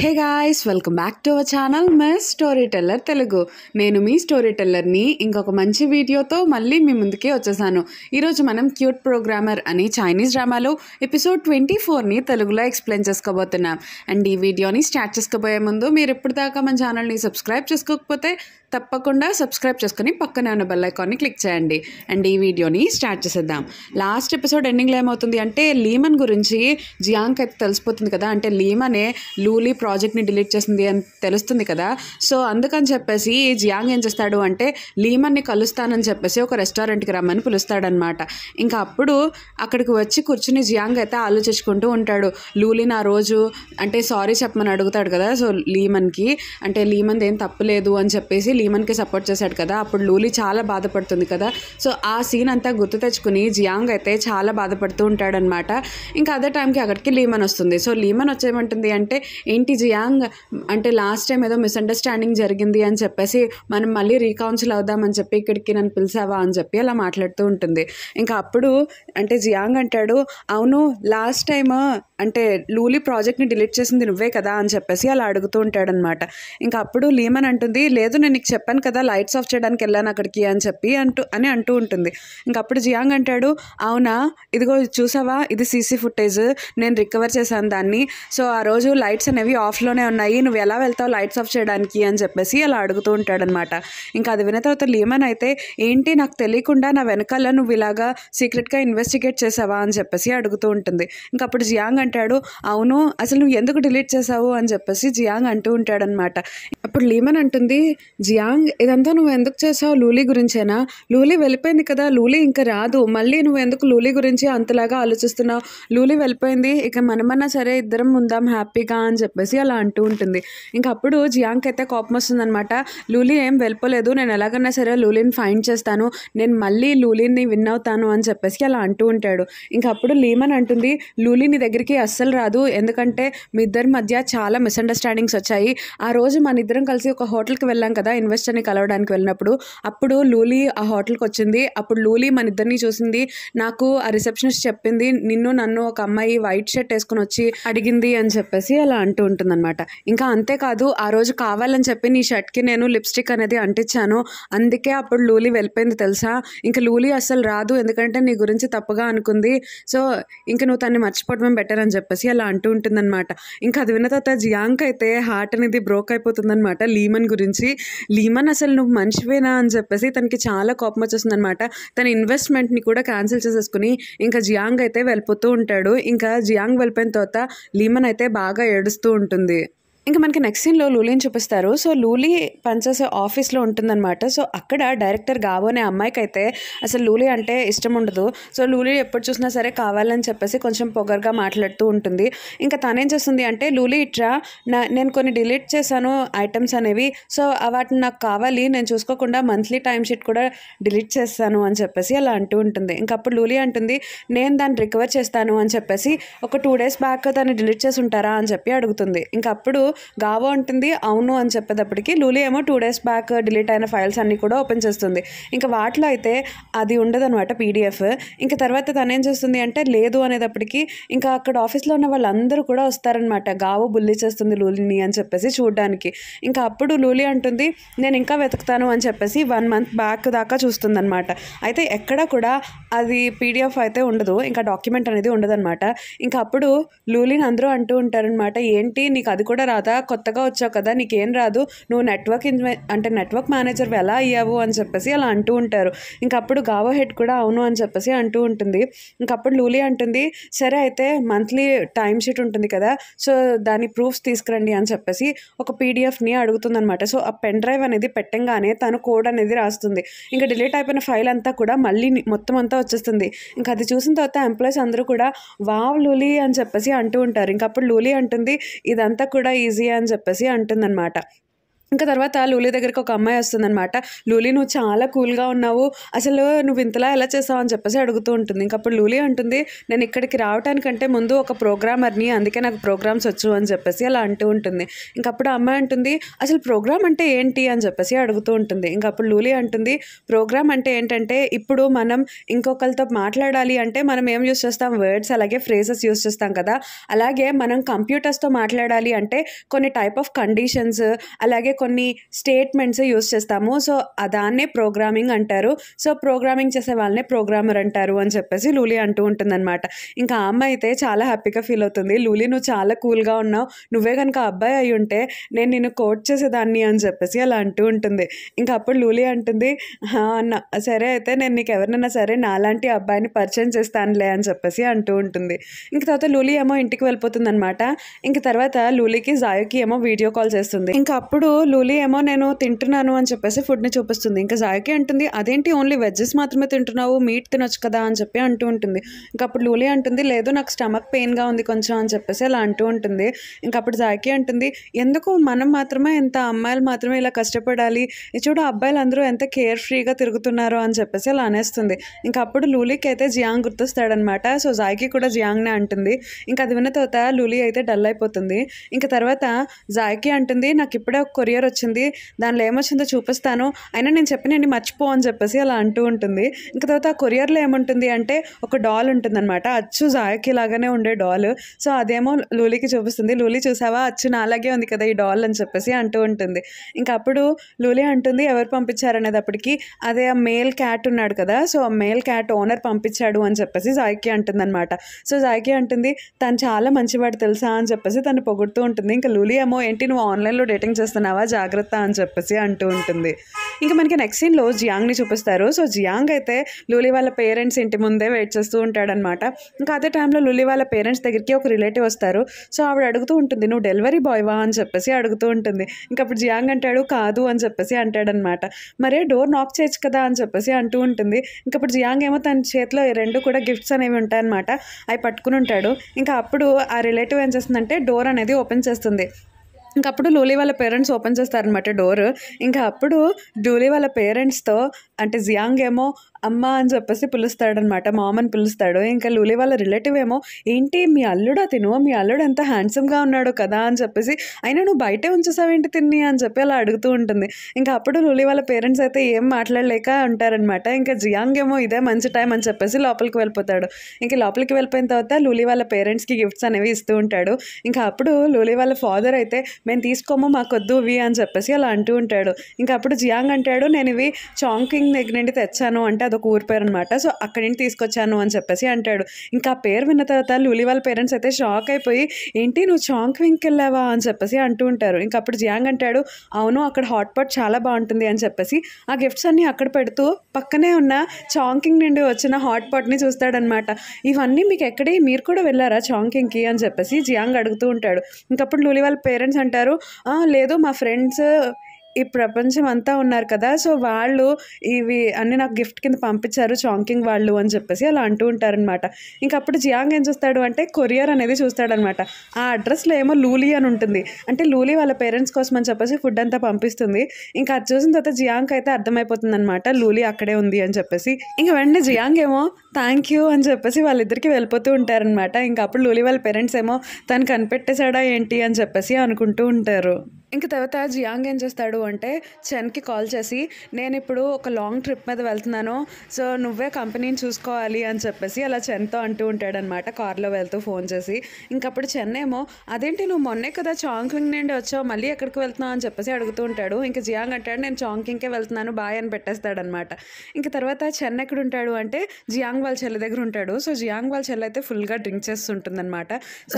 hey guys welcome back to our channel miss story teller Telugu నేను మీ story టెల్లర్ని ఇంకొక మంచి వీడియోతో మళ్ళీ మీ ముందుకే వచ్చేసాను ఈరోజు మనం క్యూట్ ప్రోగ్రామర్ అని చైనీస్ డ్రామాలో ఎపిసోడ్ ట్వంటీ ఫోర్ని తెలుగులో ఎక్స్ప్లెయిన్ చేసుకోబోతున్నాం అండ్ ఈ వీడియోని స్టార్ట్ చేసుకోబోయే ముందు మీరు ఎప్పటిదాకా మన ఛానల్ని సబ్స్క్రైబ్ చేసుకోకపోతే తప్పకుండా సబ్స్క్రైబ్ చేసుకుని పక్కనే ఉన్న బెల్ ఐకాన్ని క్లిక్ చేయండి అండ్ ఈ వీడియోని స్టార్ట్ చేసేద్దాం లాస్ట్ ఎపిసోడ్ ఎండింగ్లో ఏమవుతుంది అంటే లీమన్ గురించి జియాంక్ అయితే తెలిసిపోతుంది కదా అంటే లీమనే లూలీ ప్రాజెక్ట్ని డిలీట్ చేసింది అని తెలుస్తుంది కదా సో అందుకని చెప్పేసి జియాంగ్ ఏం చేస్తాడు అంటే లీమన్ని కలుస్తానని చెప్పేసి ఒక రెస్టారెంట్కి రమ్మని పిలుస్తాడనమాట ఇంకా అప్పుడు అక్కడికి వచ్చి కూర్చుని జియాంగ్ అయితే ఆలోచించుకుంటూ ఉంటాడు లూలిన్ ఆ రోజు అంటే సారీ చెప్పమని అడుగుతాడు కదా సో లీమన్కి అంటే లీమన్ది ఏం తప్పులేదు అని చెప్పేసి లీమన్కి సపోర్ట్ చేశాడు కదా అప్పుడు లూలి చాలా బాధపడుతుంది కదా సో ఆ సీన్ అంతా గుర్తు తెచ్చుకుని జియాంగ్ అయితే చాలా బాధపడుతూ ఉంటాడనమాట ఇంకా అదే టైంకి అక్కడికి లీమన్ వస్తుంది సో లీమన్ వచ్చేమంటుంది అంటే ఏంటి ఏంటి జియాంగ్ అంటే లాస్ట్ టైం ఏదో మిస్అండర్స్టాండింగ్ జరిగింది అని చెప్పేసి మనం మళ్ళీ రీకౌన్సిల్ అవుదామని చెప్పి ఇక్కడికి నన్ను పిలిచావా అని చెప్పి అలా మాట్లాడుతూ ఉంటుంది ఇంకా అప్పుడు అంటే జియాంగ్ అంటాడు అవును లాస్ట్ టైం అంటే లూలీ ప్రాజెక్ట్ని డిలీట్ చేసింది నువ్వే కదా అని చెప్పేసి అలా అడుగుతూ ఉంటాడనమాట ఇంకా అప్పుడు లీమన్ అంటుంది లేదు నేను నీకు చెప్పాను కదా లైట్స్ ఆఫ్ చేయడానికి వెళ్ళాను అక్కడికి అని చెప్పి అంటూ అని అంటూ ఉంటుంది ఇంకా అప్పుడు జియాంగ్ అంటాడు అవునా ఇదిగో చూసావా ఇది సీసీ ఫుటేజ్ నేను రికవర్ చేశాను దాన్ని సో ఆ రోజు లైట్స్ అనేవి ఆఫ్లోనే ఉన్నాయి నువ్వు ఎలా వెళ్తావు లైట్స్ ఆఫ్ చేయడానికి అని చెప్పేసి అలా అడుగుతూ ఉంటాడనమాట ఇంకా అది విన్న తర్వాత లీమన్ అయితే ఏంటి నాకు తెలియకుండా నా వెనకాల నువ్వు ఇలాగా సీక్రెట్గా ఇన్వెస్టిగేట్ చేసావా అని చెప్పేసి అడుగుతూ ఉంటుంది ఇంకా అప్పుడు జియాంగ్ అంటాడు అవును అసలు నువ్వు ఎందుకు డిలీట్ చేసావు అని చెప్పేసి జియాంగ్ అంటూ ఉంటాడనమాట అప్పుడు లీమన్ అంటుంది జియాంగ్ ఇదంతా నువ్వు ఎందుకు చేసావు లూలీ గురించేనా లూలీ వెళ్ళిపోయింది కదా లూలీ ఇంకా రాదు మళ్ళీ నువ్వు ఎందుకు లూలీ గురించి అంతలాగా ఆలోచిస్తున్నావు లూలీ వెళ్ళిపోయింది ఇక మనమన్నా సరే ఇద్దరం ఉందాం హ్యాపీగా అని చెప్పేసి రాజీ అలా అంటూ ఉంటుంది ఇంకా అప్పుడు జియాంక్ అయితే కోపం వస్తుందనమాట లూలీ ఏం వెళ్ళిపోలేదు నేను ఎలాగన్నా సరే లూలీని ఫైండ్ చేస్తాను నేను మళ్ళీ లూలీని విన్ అవుతాను అని చెప్పేసి అలా అంటూ ఉంటాడు ఇంకా అప్పుడు లీమన్ అంటుంది లూలీ నీ దగ్గరికి అస్సలు రాదు ఎందుకంటే మీ ఇద్దరి మధ్య చాలా మిస్అండర్స్టాండింగ్స్ వచ్చాయి ఆ రోజు మన ఇద్దరం కలిసి ఒక హోటల్కి వెళ్ళాం కదా ఇన్వెస్టర్ని కలవడానికి వెళ్ళినప్పుడు అప్పుడు లూలీ ఆ హోటల్కి వచ్చింది అప్పుడు లూలీ మన ఇద్దరిని చూసింది నాకు ఆ రిసెప్షనిస్ట్ చెప్పింది నిన్ను నన్ను ఒక అమ్మాయి వైట్ షర్ట్ వేసుకుని వచ్చి అడిగింది అని చెప్పేసి అలా అంటూ ఉంటుందన్నమాట ఇంకా అంతేకాదు ఆ రోజు కావాలని చెప్పి నీ షర్ట్కి నేను లిప్స్టిక్ అనేది అంటించాను అందుకే అప్పుడు లూలి వెళ్ళిపోయింది తెలుసా ఇంకా లూలి అసలు రాదు ఎందుకంటే నీ గురించి తప్పుగా అనుకుంది సో ఇంకా నువ్వు తన్ని మర్చిపోవడం బెటర్ అని చెప్పేసి అలా అంటూ ఉంటుందన్నమాట ఇంకా అది విన్న తర్వాత జియాంక్ అయితే హార్ట్ అనేది బ్రోక్ అయిపోతుందన్నమాట లీమన్ గురించి లీమన్ అసలు నువ్వు మనిషివేనా అని చెప్పేసి తనకి చాలా కోపం వచ్చేస్తుందన్నమాట తన ఇన్వెస్ట్మెంట్ని కూడా క్యాన్సిల్ చేసేసుకుని ఇంకా జియాంగ్ అయితే వెళ్ళిపోతూ ఉంటాడు ఇంకా జియాంగ్ వెళ్ళిపోయిన తర్వాత లీమన్ అయితే బాగా ఏడుస్తూ ఉంటాడు ఉంటుంది ఇంకా మనకి నెక్స్ట్ సీన్లో లూలీని చూపిస్తారు సో లూలీ పనిచేసే ఆఫీస్లో ఉంటుందన్నమాట సో అక్కడ డైరెక్టర్ గాబో అనే అమ్మాయికి అయితే అసలు లూలీ అంటే ఇష్టం ఉండదు సో లూలీ ఎప్పుడు చూసినా సరే కావాలని చెప్పేసి కొంచెం పొగర్గా మాట్లాడుతూ ఉంటుంది ఇంకా తనేం చేస్తుంది అంటే లూలీ ఇట్రా నా నేను కొన్ని డిలీట్ చేశాను ఐటమ్స్ అనేవి సో వాటిని నాకు కావాలి నేను చూసుకోకుండా మంత్లీ టైం షీట్ కూడా డిలీట్ చేస్తాను అని చెప్పేసి అలా అంటూ ఉంటుంది ఇంకా అప్పుడు లూలీ అంటుంది నేను దాన్ని రికవర్ చేస్తాను అని చెప్పేసి ఒక టూ డేస్ బ్యాక్ దాన్ని డిలీట్ చేసి ఉంటారా అని చెప్పి అడుగుతుంది ఇంకా అప్పుడు గావో ఉంటుంది అవును అని చెప్పేటప్పటికి లూలి ఏమో టూ డేస్ బ్యాక్ డిలీట్ అయిన ఫైల్స్ అన్నీ కూడా ఓపెన్ చేస్తుంది ఇంకా వాటిలో అయితే అది అనమాట పీడిఎఫ్ ఇంకా తర్వాత తను ఏం చేస్తుంది అంటే లేదు అనేటప్పటికి ఇంకా అక్కడ ఆఫీస్లో ఉన్న వాళ్ళందరూ కూడా వస్తారనమాట గావో బుల్లి చేస్తుంది లూలిని అని చెప్పేసి చూడడానికి ఇంకా అప్పుడు లూలి అంటుంది నేను ఇంకా వెతుకుతాను అని చెప్పేసి వన్ మంత్ బ్యాక్ దాకా అనమాట అయితే ఎక్కడ కూడా అది పీడిఎఫ్ అయితే ఉండదు ఇంకా డాక్యుమెంట్ అనేది ఉండదనమాట ఇంకా అప్పుడు లూలిని అందరూ అంటూ ఉంటారనమాట ఏంటి నీకు అది కూడా రాదు కదా కొత్తగా వచ్చావు కదా నీకేం రాదు నువ్వు నెట్వర్క్ అంటే నెట్వర్క్ మేనేజర్ ఎలా అయ్యావు అని చెప్పేసి అలా అంటూ ఉంటారు ఇంకప్పుడు గావో హెడ్ కూడా అవును అని చెప్పేసి అంటూ ఉంటుంది ఇంకప్పుడు లూలి అంటుంది సరే అయితే మంత్లీ టైం షీట్ ఉంటుంది కదా సో దాని ప్రూఫ్స్ తీసుకురండి అని చెప్పేసి ఒక పీడిఎఫ్ని అడుగుతుందనమాట సో ఆ పెన్ డ్రైవ్ అనేది పెట్టంగానే తను కోడ్ అనేది రాస్తుంది ఇంకా డిలీట్ అయిపోయిన ఫైల్ అంతా కూడా మళ్ళీ మొత్తం అంతా వచ్చేస్తుంది ఇంకా అది చూసిన తర్వాత ఎంప్లాయీస్ అందరూ కూడా వావ్ లూలీ అని చెప్పేసి అంటూ ఉంటారు ఇంకా అప్పుడు అంటుంది ఇదంతా కూడా ఈ ఈజీయా అని చెప్పేసి అంటుందన్నమాట ఇంకా తర్వాత లూలి దగ్గరికి ఒక అమ్మాయి వస్తుందనమాట లూలి నువ్వు చాలా కూల్గా ఉన్నావు అసలు నువ్వు ఇంతలా ఎలా చేసావు అని చెప్పేసి అడుగుతూ ఉంటుంది ఇంకా అప్పుడు లూలి అంటుంది నేను ఇక్కడికి రావడానికంటే ముందు ఒక ప్రోగ్రామర్ని అందుకే నాకు ప్రోగ్రామ్స్ వచ్చు అని చెప్పేసి అలా అంటూ ఉంటుంది ఇంకప్పుడు అమ్మాయి అంటుంది అసలు ప్రోగ్రామ్ అంటే ఏంటి అని చెప్పేసి అడుగుతూ ఉంటుంది ఇంకా అప్పుడు లూలి అంటుంది ప్రోగ్రామ్ అంటే ఏంటంటే ఇప్పుడు మనం ఇంకొకరితో మాట్లాడాలి అంటే మనం ఏం యూస్ చేస్తాం వర్డ్స్ అలాగే ఫ్రేజెస్ యూస్ చేస్తాం కదా అలాగే మనం కంప్యూటర్స్తో మాట్లాడాలి అంటే కొన్ని టైప్ ఆఫ్ కండిషన్స్ అలాగే కొన్ని స్టేట్మెంట్స్ యూస్ చేస్తాము సో దాన్నే ప్రోగ్రామింగ్ అంటారు సో ప్రోగ్రామింగ్ చేసే వాళ్ళనే ప్రోగ్రామర్ అంటారు అని చెప్పేసి లూలి అంటూ ఉంటుందన్నమాట ఇంకా ఆ అమ్మాయి అయితే చాలా హ్యాపీగా ఫీల్ అవుతుంది లూలి నువ్వు చాలా కూల్గా ఉన్నావు నువ్వే కనుక అబ్బాయి అయి ఉంటే నేను నిన్ను కోట్ చేసేదాన్ని అని చెప్పేసి అలా అంటూ ఉంటుంది ఇంకా అప్పుడు లూలి అంటుంది అన్న సరే అయితే నేను నీకు ఎవరినైనా సరే నాలాంటి అబ్బాయిని పరిచయం చేస్తానులే అని చెప్పేసి అంటూ ఉంటుంది ఇంక తర్వాత లూలి ఏమో ఇంటికి వెళ్ళిపోతుంది అనమాట ఇంక తర్వాత లూలికి జాయోకి ఏమో వీడియో కాల్ చేస్తుంది ఇంకా అప్పుడు లూలీ ఏమో నేను తింటున్నాను అని చెప్పేసి ఫుడ్ని చూపిస్తుంది ఇంకా జాయకి అంటుంది అదేంటి ఓన్లీ వెజ్జెస్ మాత్రమే తింటున్నావు మీట్ తినొచ్చు కదా అని చెప్పి అంటూ ఉంటుంది ఇంకా అప్పుడు లూలీ అంటుంది లేదు నాకు స్టమక్ పెయిన్గా ఉంది కొంచెం అని చెప్పేసి అలా అంటూ ఉంటుంది ఇంకా అప్పుడు జాయకి అంటుంది ఎందుకు మనం మాత్రమే ఎంత అమ్మాయిలు మాత్రమే ఇలా కష్టపడాలి చూడు అబ్బాయిలు అందరూ ఎంత కేర్ ఫ్రీగా తిరుగుతున్నారు అని చెప్పేసి అలా అనేస్తుంది ఇంకా అప్పుడు లూలీకి అయితే జియాంగ్ గుర్తొస్తాడనమాట సో జాయికి కూడా జియాంగ్నే అంటుంది ఇంకా అది విన్న తర్వాత లూలీ అయితే డల్ అయిపోతుంది ఇంకా తర్వాత జాయికి అంటుంది నాకు ఇప్పుడే ఒక కొరియర్ వచ్చింది దానిలో ఏమొచ్చిందో చూపిస్తాను అయినా నేను చెప్పినండి మర్చిపో అని చెప్పేసి అలా అంటూ ఉంటుంది ఇంకా తర్వాత ఆ కొరియర్లో ఏముంటుంది అంటే ఒక డాల్ ఉంటుందన్నమాట అచ్చు జాయకి లాగానే ఉండే డాల్ సో అదేమో లూలీకి చూపిస్తుంది లూలీ చూసావా అచ్చు నాలాగే ఉంది కదా ఈ డాల్ అని చెప్పేసి అంటూ ఉంటుంది ఇంకా అప్పుడు లూలీ అంటుంది ఎవరు పంపించారనేటప్పటికి అదే ఆ మేల్ క్యాట్ ఉన్నాడు కదా సో ఆ మేల్ క్యాట్ ఓనర్ పంపించాడు అని చెప్పేసి జాయికి అంటుందన్నమాట సో జాయకి అంటుంది తను చాలా మంచివాడు తెలుసా అని చెప్పేసి తను పొగుడుతూ ఉంటుంది ఇంకా లూలీ ఏమో ఏంటి నువ్వు ఆన్లైన్లో డేటింగ్ చేస్తున్నావా జాగ్రత్త అని చెప్పేసి అంటూ ఉంటుంది ఇంకా మనకి నెక్స్ట్ సీన్లో జియాంగ్ని చూపిస్తారు సో జియాంగ్ అయితే లూలి వాళ్ళ పేరెంట్స్ ఇంటి ముందే వెయిట్ చేస్తూ ఉంటాడనమాట ఇంకా అదే టైంలో లూలి వాళ్ళ పేరెంట్స్ దగ్గరికి ఒక రిలేటివ్ వస్తారు సో ఆవిడ అడుగుతూ ఉంటుంది నువ్వు డెలివరీ బాయ్వా అని చెప్పేసి అడుగుతూ ఉంటుంది ఇంకా అప్పుడు జియాంగ్ అంటాడు కాదు అని చెప్పేసి అంటాడనమాట మరే డోర్ నాక్ చేయొచ్చు కదా అని చెప్పేసి అంటూ ఉంటుంది ఇంకా అప్పుడు జియాంగ్ ఏమో తన చేతిలో రెండు కూడా గిఫ్ట్స్ అనేవి ఉంటాయన్నమాట అవి పట్టుకుని ఉంటాడు ఇంకా అప్పుడు ఆ రిలేటివ్ ఏం చేస్తుందంటే డోర్ అనేది ఓపెన్ చేస్తుంది ఇంకప్పుడు లూలీ వాళ్ళ పేరెంట్స్ ఓపెన్ చేస్తారనమాట డోర్ ఇంకా అప్పుడు డూలీ వాళ్ళ పేరెంట్స్తో అంటే జియాంగ్ ఏమో అమ్మ అని చెప్పేసి పిలుస్తాడనమాట మామ్ అని పిలుస్తాడు ఇంకా లూలి వాళ్ళ రిలేటివ్ ఏమో ఏంటి మీ అల్లుడా తిను మీ అల్లుడు ఎంత హ్యాండ్సమ్గా ఉన్నాడు కదా అని చెప్పేసి అయినా నువ్వు బయటే ఉంచేసావేంటి తిని అని చెప్పి అలా అడుగుతూ ఉంటుంది ఇంకా అప్పుడు లూలి వాళ్ళ పేరెంట్స్ అయితే ఏం మాట్లాడలేక ఉంటారనమాట ఇంకా జియాంగ్ ఏమో ఇదే మంచి టైం అని చెప్పేసి లోపలికి వెళ్ళిపోతాడు ఇంకా లోపలికి వెళ్ళిపోయిన తర్వాత లూలి వాళ్ళ పేరెంట్స్కి గిఫ్ట్స్ అనేవి ఇస్తూ ఉంటాడు ఇంకా అప్పుడు లూలి వాళ్ళ ఫాదర్ అయితే మేము తీసుకోము మాకొద్దు వి అని చెప్పేసి అలా అంటూ ఉంటాడు ఇంకా అప్పుడు జియాంగ్ అంటాడు నేను ఇవి చాంకింగ్ దగ్గర నుండి తెచ్చాను అంటే ఏదో అనమాట సో అక్కడి నుంచి తీసుకొచ్చాను అని చెప్పేసి అంటాడు ఇంకా ఆ పేరు విన్న తర్వాత లూలి వాళ్ళ పేరెంట్స్ అయితే షాక్ అయిపోయి ఏంటి నువ్వు చాంక్ వింగ్కి వెళ్ళావా అని చెప్పేసి అంటూ ఉంటారు ఇంకా అప్పుడు జియాంగ్ అంటాడు అవును అక్కడ హాట్పాట్ చాలా బాగుంటుంది అని చెప్పేసి ఆ గిఫ్ట్స్ అన్నీ అక్కడ పెడుతూ పక్కనే ఉన్న చాంకింగ్ నుండి వచ్చిన హాట్పాట్ని చూస్తాడనమాట ఇవన్నీ మీకు ఎక్కడే మీరు కూడా వెళ్ళారా చాంకింగ్కి అని చెప్పేసి జియాంగ్ అడుగుతూ ఉంటాడు ఇంకప్పుడు లూలి వాళ్ళ పేరెంట్స్ అంటారు లేదు మా ఫ్రెండ్స్ ఈ ప్రపంచం అంతా ఉన్నారు కదా సో వాళ్ళు ఇవి అన్నీ నాకు గిఫ్ట్ కింద పంపించారు చాంకింగ్ వాళ్ళు అని చెప్పేసి అలా అంటూ ఉంటారనమాట అనమాట అప్పుడు జియాంగ్ ఏం చూస్తాడు అంటే కొరియర్ అనేది చూస్తాడనమాట ఆ అడ్రస్లో ఏమో లూలీ అని ఉంటుంది అంటే లూలీ వాళ్ళ పేరెంట్స్ కోసం అని చెప్పేసి ఫుడ్ అంతా పంపిస్తుంది ఇంకా అది చూసిన తర్వాత జియాంగ్ అయితే అర్థమైపోతుంది అనమాట లూలీ అక్కడే ఉంది అని చెప్పేసి ఇంకా వెంటనే జియాంగ్ ఏమో థ్యాంక్ యూ అని చెప్పేసి వాళ్ళిద్దరికి వెళ్ళిపోతూ ఉంటారనమాట ఇంకా అప్పుడు లూలీ వాళ్ళ పేరెంట్స్ ఏమో తను కనిపెట్టేశాడా ఏంటి అని చెప్పేసి అనుకుంటూ ఉంటారు ఇంక తర్వాత జియాంగ్ ఏం చేస్తాడు అంటే చెన్కి కాల్ చేసి నేను ఇప్పుడు ఒక లాంగ్ ట్రిప్ మీద వెళ్తున్నాను సో నువ్వే కంపెనీని చూసుకోవాలి అని చెప్పేసి అలా చెన్తో అంటూ ఉంటాడనమాట కార్లో వెళ్తూ ఫోన్ చేసి ఇంకప్పుడు చెన్ ఏమో అదేంటి నువ్వు మొన్నే కదా చాంగ్కింగ్ నుండి వచ్చావు మళ్ళీ ఎక్కడికి వెళ్తున్నావు అని చెప్పేసి అడుగుతూ ఉంటాడు ఇంకా జియాంగ్ అంటాడు నేను చాంగ్కింగ్కే వెళ్తున్నాను బాయ్ అని పెట్టేస్తాడనమాట ఇంక తర్వాత చెన్ ఎక్కడ ఉంటాడు అంటే జియాంగ్ వాళ్ళ చెల్లె దగ్గర ఉంటాడు సో జియాంగ్ వాళ్ళ చెల్లె అయితే ఫుల్గా డ్రింక్ చేస్తుంటుందన్నమాట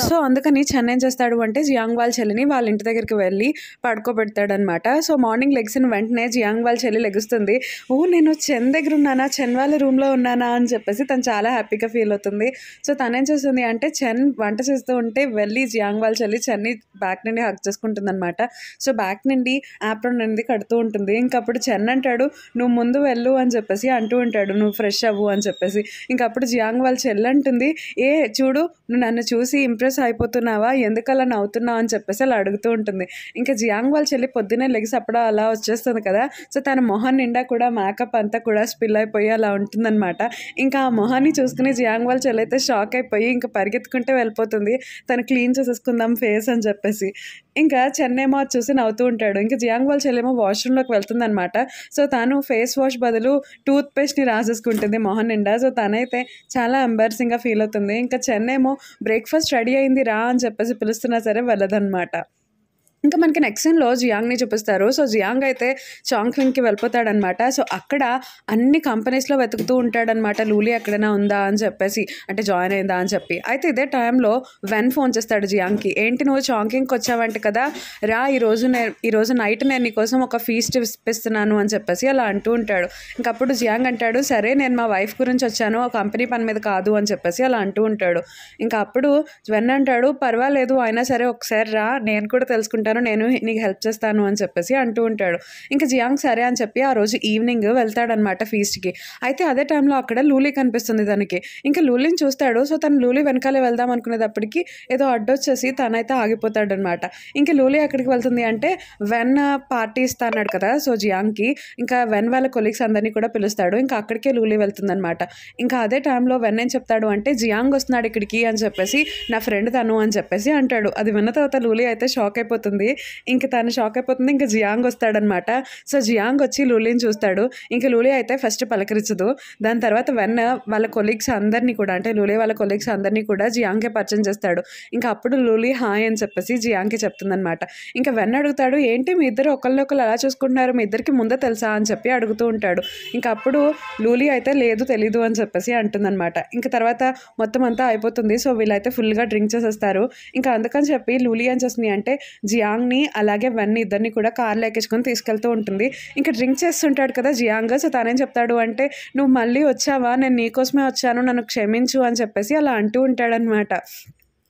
సో అందుకని చెన్ ఏం చేస్తాడు అంటే జియాంగ్ వాళ్ళ చెల్లిని వాళ్ళ ఇంటి దగ్గరికి వెళ్ళి పడుకోబెడతాడనమాట సో మార్నింగ్ లెగ్సిన వెంటనే జియాంగ్ వాళ్ళ చెల్లి లెగుస్తుంది ఓ నేను చెన్ దగ్గర ఉన్నానా చెన్ వాళ్ళ రూమ్లో ఉన్నానా అని చెప్పేసి తను చాలా హ్యాపీగా ఫీల్ అవుతుంది సో తనేం చేస్తుంది అంటే చెన్ వంట చేస్తూ ఉంటే వెళ్ళి జియాంగ్ వాళ్ళ చెల్లి చెన్ని బ్యాక్ నుండి హక్ చేసుకుంటుంది అనమాట సో బ్యాక్ నుండి ఆప్రోన్ అనేది కడుతూ ఉంటుంది ఇంకప్పుడు చెన్ అంటాడు నువ్వు ముందు వెళ్ళు అని చెప్పేసి అంటూ ఉంటాడు నువ్వు ఫ్రెష్ అవ్వు అని చెప్పేసి ఇంకప్పుడు జియాంగ్ వాళ్ళ చెల్లి అంటుంది ఏ చూడు నువ్వు నన్ను చూసి ఇంప్రెస్ అయిపోతున్నావా ఎందుకలా నవ్వుతున్నావు అని చెప్పేసి అలా అడుగుతూ ఉంటుంది ఇంకా జియాంగ్ వాళ్ళు చెల్లి పొద్దున్నే లెగ్స్ అప్పుడు అలా వచ్చేస్తుంది కదా సో తన మొహన్ నిండా కూడా మేకప్ అంతా కూడా స్పిల్ అయిపోయి అలా ఉంటుందన్నమాట ఇంకా ఆ మొహాన్ని చూసుకుని జియాంగ్ వాళ్ళు చెల్లి అయితే షాక్ అయిపోయి ఇంకా పరిగెత్తుకుంటే వెళ్ళిపోతుంది తను క్లీన్ చేసేసుకుందాం ఫేస్ అని చెప్పేసి ఇంకా చెన్నేమో చూసి నవ్వుతూ ఉంటాడు ఇంకా జియాంగ్ వాళ్ళు చెల్లేమో వాష్రూమ్లోకి వెళ్తుందనమాట సో తను ఫేస్ వాష్ బదులు టూత్ పేస్ట్ని రాసేసుకుంటుంది మొహన్ నిండా సో తనైతే చాలా ఎంబారసింగ్గా ఫీల్ అవుతుంది ఇంకా చెన్నేమో బ్రేక్ఫాస్ట్ రెడీ అయింది రా అని చెప్పేసి పిలుస్తున్నా సరే వెళ్ళదనమాట ఇంకా మనకి నెక్స్ట్ సీన్లో జియాంగ్ని చూపిస్తారు సో జియాంగ్ అయితే చాంగ్లింగ్కి వెళ్ళిపోతాడనమాట సో అక్కడ అన్ని కంపెనీస్లో వెతుకుతూ ఉంటాడనమాట లూలి ఎక్కడైనా ఉందా అని చెప్పేసి అంటే జాయిన్ అయిందా అని చెప్పి అయితే ఇదే టైంలో వెన్ ఫోన్ చేస్తాడు జియాంగ్కి ఏంటి నువ్వు చాంకింగ్కి వచ్చావంట కదా రా ఈరోజు నేను ఈరోజు నైట్ నేను నీకోసం ఒక ఫీస్ట్ ఇప్పిస్తున్నాను అని చెప్పేసి అలా అంటూ ఉంటాడు ఇంకప్పుడు జియాంగ్ అంటాడు సరే నేను మా వైఫ్ గురించి వచ్చాను ఒక కంపెనీ పని మీద కాదు అని చెప్పేసి అలా అంటూ ఉంటాడు ఇంకా అప్పుడు వెన్ అంటాడు పర్వాలేదు అయినా సరే ఒకసారి రా నేను కూడా తెలుసుకుంటాను వెళ్తాను నేను నీకు హెల్ప్ చేస్తాను అని చెప్పేసి అంటూ ఉంటాడు ఇంకా జియాంగ్ సరే అని చెప్పి ఆ రోజు ఈవినింగ్ వెళ్తాడనమాట ఫీస్ట్కి అయితే అదే టైంలో అక్కడ లూలీ కనిపిస్తుంది తనకి ఇంకా లూలీని చూస్తాడు సో తను లూలీ వెనకాలే వెళ్దాం అనుకునేటప్పటికి ఏదో అడ్డొచ్చేసి తనైతే ఆగిపోతాడనమాట ఇంకా లూలీ ఎక్కడికి వెళ్తుంది అంటే వెన్ పార్టీ ఇస్తా అన్నాడు కదా సో జియాంగ్కి ఇంకా వెన్ వాళ్ళ కొలీగ్స్ అందరినీ కూడా పిలుస్తాడు ఇంకా అక్కడికే లూలీ వెళ్తుందనమాట ఇంకా అదే టైంలో వెన్ ఏం చెప్తాడు అంటే జియాంగ్ వస్తున్నాడు ఇక్కడికి అని చెప్పేసి నా ఫ్రెండ్ తను అని చెప్పేసి అంటాడు అది విన్న తర్వాత లూలీ అయితే షాక్ అయిపోతుంది ఉంటుంది ఇంకా తను షాక్ అయిపోతుంది ఇంకా జియాంగ్ వస్తాడనమాట సో జియాంగ్ వచ్చి లూలీని చూస్తాడు ఇంకా లూలీ అయితే ఫస్ట్ పలకరించదు దాని తర్వాత వెన్న వాళ్ళ కొలీగ్స్ అందరినీ కూడా అంటే లూలీ వాళ్ళ కొలీగ్స్ అందరినీ కూడా జియాంగ్కే పరిచయం చేస్తాడు ఇంకా అప్పుడు లూలీ హాయ్ అని చెప్పేసి జియాంగ్కి చెప్తుందనమాట ఇంకా వెన్న అడుగుతాడు ఏంటి మీ ఇద్దరు ఒకళ్ళొకళ్ళు అలా చూసుకుంటున్నారు మీ ఇద్దరికి ముందే తెలుసా అని చెప్పి అడుగుతూ ఉంటాడు ఇంకా అప్పుడు లూలీ అయితే లేదు తెలీదు అని చెప్పేసి అంటుందనమాట ఇంకా తర్వాత మొత్తం అంతా అయిపోతుంది సో వీళ్ళైతే ఫుల్గా డ్రింక్ చేసేస్తారు ఇంకా అందుకని చెప్పి లూలీ ఏం చేస్తుంది అంటే జియా జియాంగ్ని అలాగే వెన్ ఇద్దరిని కూడా కార్లో ఎక్కించుకొని తీసుకెళ్తూ ఉంటుంది ఇంకా డ్రింక్ చేస్తుంటాడు కదా జియాంగ్ సో తానేం చెప్తాడు అంటే నువ్వు మళ్ళీ వచ్చావా నేను నీకోసమే వచ్చాను నన్ను క్షమించు అని చెప్పేసి అలా అంటూ ఉంటాడనమాట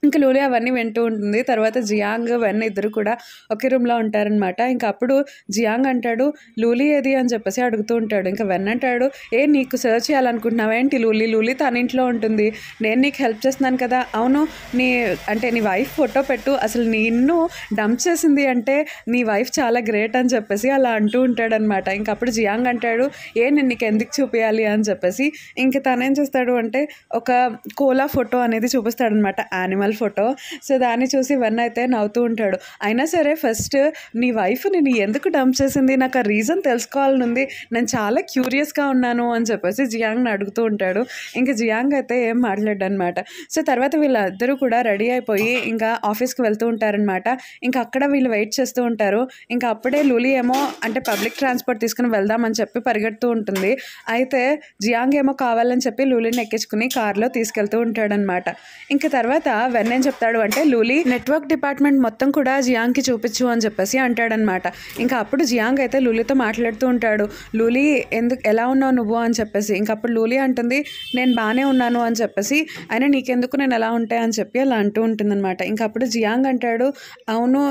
ఇంకా లూలి అవన్నీ వింటూ ఉంటుంది తర్వాత జియాంగ్ అవన్నీ ఇద్దరు కూడా ఒకే రూమ్లో ఉంటారనమాట ఇంకా అప్పుడు జియాంగ్ అంటాడు లూలీ ఏది అని చెప్పేసి అడుగుతూ ఉంటాడు ఇంకా వెన్ అంటాడు ఏ నీకు సర్చ్ చేయాలనుకుంటున్నావా ఏంటి లూలీ లూలీ తన ఇంట్లో ఉంటుంది నేను నీకు హెల్ప్ చేస్తున్నాను కదా అవును నీ అంటే నీ వైఫ్ ఫోటో పెట్టు అసలు నిన్ను డంప్ చేసింది అంటే నీ వైఫ్ చాలా గ్రేట్ అని చెప్పేసి అలా అంటూ ఉంటాడనమాట ఇంకా అప్పుడు జియాంగ్ అంటాడు ఏ నేను నీకు ఎందుకు చూపించాలి అని చెప్పేసి ఇంకా తనేం చేస్తాడు అంటే ఒక కోలా ఫోటో అనేది చూపిస్తాడనమాట యానిమల్ ప్రొఫైల్ ఫోటో సో దాన్ని చూసి వన్ అయితే నవ్వుతూ ఉంటాడు అయినా సరే ఫస్ట్ నీ వైఫ్ నేను ఎందుకు డంప్ చేసింది నాకు ఆ రీజన్ తెలుసుకోవాలని ఉంది నేను చాలా క్యూరియస్గా ఉన్నాను అని చెప్పేసి జియాంగ్ని అడుగుతూ ఉంటాడు ఇంకా జియాంగ్ అయితే ఏం అనమాట సో తర్వాత వీళ్ళందరూ కూడా రెడీ అయిపోయి ఇంకా ఆఫీస్కి వెళ్తూ ఉంటారనమాట ఇంకా అక్కడ వీళ్ళు వెయిట్ చేస్తూ ఉంటారు ఇంకా అప్పుడే లూలి ఏమో అంటే పబ్లిక్ ట్రాన్స్పోర్ట్ తీసుకుని వెళ్దామని చెప్పి పరిగెడుతూ ఉంటుంది అయితే జియాంగ్ ఏమో కావాలని చెప్పి లూలిని ఎక్కించుకుని కార్లో తీసుకెళ్తూ ఉంటాడనమాట ఇంకా తర్వాత సన్ చెప్తాడు అంటే లూలీ నెట్వర్క్ డిపార్ట్మెంట్ మొత్తం కూడా జియాంగ్కి చూపించు అని చెప్పేసి అంటాడనమాట ఇంకా అప్పుడు జియాంగ్ అయితే లూలీతో మాట్లాడుతూ ఉంటాడు లూలీ ఎందుకు ఎలా ఉన్నావు నువ్వు అని చెప్పేసి ఇంకా అప్పుడు లూలీ అంటుంది నేను బాగానే ఉన్నాను అని చెప్పేసి అయినా నీకెందుకు నేను ఎలా ఉంటాయని చెప్పి అలా అంటూ ఉంటుందన్నమాట ఇంకా అప్పుడు జియాంగ్ అంటాడు అవును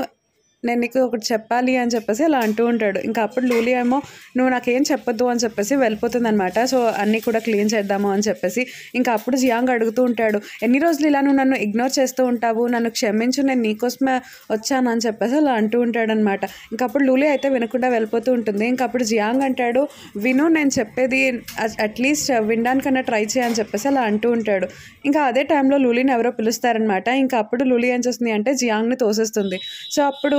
నేను నీకు ఒకటి చెప్పాలి అని చెప్పేసి అలా అంటూ ఉంటాడు ఇంకా అప్పుడు లూలి ఏమో నువ్వు నాకేం చెప్పొద్దు అని చెప్పేసి వెళ్ళిపోతుంది అనమాట సో అన్నీ కూడా క్లీన్ చేద్దాము అని చెప్పేసి ఇంకా అప్పుడు జియాంగ్ అడుగుతూ ఉంటాడు ఎన్ని రోజులు ఇలా నువ్వు నన్ను ఇగ్నోర్ చేస్తూ ఉంటావు నన్ను క్షమించు నేను నీకోసమే వచ్చాను అని చెప్పేసి అలా అంటూ ఉంటాడనమాట ఇంకా అప్పుడు లూలి అయితే వినకుండా వెళ్ళిపోతూ ఉంటుంది ఇంకప్పుడు అప్పుడు జియాంగ్ అంటాడు విను నేను చెప్పేది అట్లీస్ట్ వినడానికన్నా ట్రై చేయని చెప్పేసి అలా అంటూ ఉంటాడు ఇంకా అదే టైంలో లూలిని ఎవరో పిలుస్తారనమాట ఇంకా అప్పుడు లూలి ఏం చేస్తుంది అంటే జియాంగ్ని తోసేస్తుంది సో అప్పుడు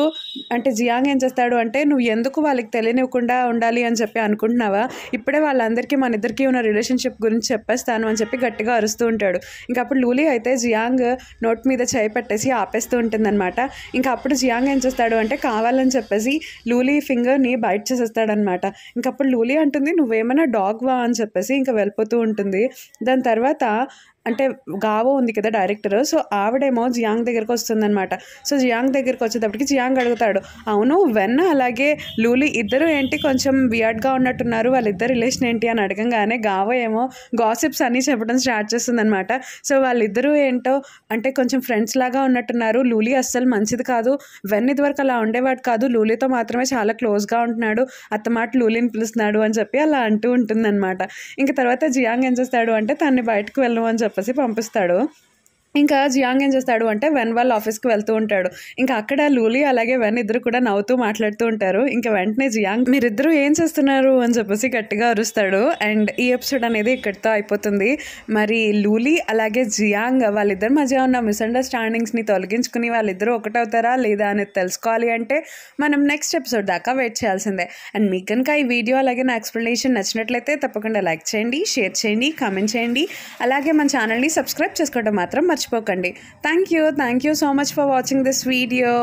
అంటే జియాంగ్ ఏం చేస్తాడు అంటే నువ్వు ఎందుకు వాళ్ళకి తెలియనివ్వకుండా ఉండాలి అని చెప్పి అనుకుంటున్నావా ఇప్పుడే వాళ్ళందరికీ మన ఇద్దరికీ ఉన్న రిలేషన్షిప్ గురించి చెప్పేస్తాను అని చెప్పి గట్టిగా అరుస్తూ ఉంటాడు ఇంకా అప్పుడు లూలీ అయితే జియాంగ్ నోట్ మీద చేయి పెట్టేసి ఆపేస్తూ ఉంటుందన్నమాట ఇంకా అప్పుడు జియాంగ్ ఏం చేస్తాడు అంటే కావాలని చెప్పేసి లూలీ ఫింగర్ని బైట్ చేసేస్తాడనమాట ఇంకప్పుడు లూలీ అంటుంది నువ్వేమైనా డాగ్వా అని చెప్పేసి ఇంకా వెళ్ళిపోతూ ఉంటుంది దాని తర్వాత అంటే గావో ఉంది కదా డైరెక్టర్ సో ఆవిడేమో జియాంగ్ దగ్గరకు వస్తుందన్నమాట సో జియాంగ్ దగ్గరకు వచ్చేటప్పటికి జియాంగ్ అడుగుతాడు అవును వెన్న అలాగే లూలి ఇద్దరు ఏంటి కొంచెం వియర్డ్గా ఉన్నట్టున్నారు వాళ్ళిద్దరు రిలేషన్ ఏంటి అని అడగంగానే గావో ఏమో గాసిప్స్ అన్నీ చెప్పడం స్టార్ట్ చేస్తుందనమాట సో వాళ్ళిద్దరూ ఏంటో అంటే కొంచెం ఫ్రెండ్స్ లాగా ఉన్నట్టున్నారు లూలి అస్సలు మంచిది కాదు వెన్న ఇదివరకు అలా ఉండేవాడు కాదు లూలితో మాత్రమే చాలా క్లోజ్గా ఉంటున్నాడు అత్తమాట లూలిని పిలుస్తున్నాడు అని చెప్పి అలా అంటూ ఉంటుందన్నమాట ఇంకా తర్వాత జియాంగ్ ఏం చేస్తాడు అంటే తన్ని బయటకు వెళ్ళను అని చెప్పి చెప్పేసి పంపిస్తాడు ఇంకా జియాంగ్ ఏం చేస్తాడు అంటే వెన్ వాళ్ళ ఆఫీస్కి వెళ్తూ ఉంటాడు ఇంకా అక్కడ లూలి అలాగే వెన్ ఇద్దరు కూడా నవ్వుతూ మాట్లాడుతూ ఉంటారు ఇంకా వెంటనే జియాంగ్ మీరిద్దరూ ఏం చేస్తున్నారు అని చెప్పేసి గట్టిగా అరుస్తాడు అండ్ ఈ ఎపిసోడ్ అనేది ఇక్కడితో అయిపోతుంది మరి లూలి అలాగే జియాంగ్ వాళ్ళిద్దరి మధ్య ఉన్న మిస్అండర్స్టాండింగ్స్ని తొలగించుకుని వాళ్ళిద్దరూ ఒకటవుతారా లేదా అనేది తెలుసుకోవాలి అంటే మనం నెక్స్ట్ ఎపిసోడ్ దాకా వెయిట్ చేయాల్సిందే అండ్ మీకు కనుక ఈ వీడియో అలాగే నా ఎక్స్ప్లెనేషన్ నచ్చినట్లయితే తప్పకుండా లైక్ చేయండి షేర్ చేయండి కామెంట్ చేయండి అలాగే మన ఛానల్ని సబ్స్క్రైబ్ చేసుకోవడం మాత్రం మర్చి మర్చిపోకండి thank you thank you so much for watching this video